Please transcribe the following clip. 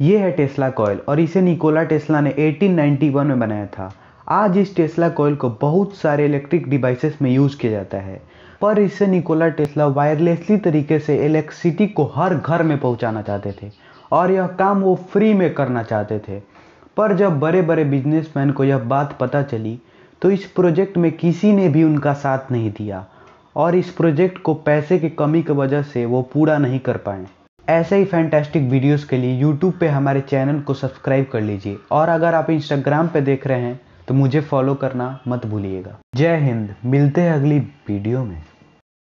ये है Tesla coil और इसे निकोला टेस्ला ने 1891 में बनाया था आज इस टेस्ला कॉयल को बहुत सारे इलेक्ट्रिक डिवाइसेस में यूज़ किया जाता है पर इससे निकोला टेस्ला वायरलेसली तरीके से इलेक्ट्रिसिटी को हर घर में पहुंचाना चाहते थे और यह काम वो फ्री में करना चाहते थे पर जब बड़े बड़े बिजनेसमैन को यह बात पता चली तो इस प्रोजेक्ट में किसी ने भी उनका साथ नहीं दिया और इस प्रोजेक्ट को पैसे की कमी की वजह से वो पूरा नहीं कर पाए ऐसे ही फैंटेस्टिक वीडियोस के लिए यूट्यूब पे हमारे चैनल को सब्सक्राइब कर लीजिए और अगर आप इंस्टाग्राम पे देख रहे हैं तो मुझे फॉलो करना मत भूलिएगा जय हिंद मिलते हैं अगली वीडियो में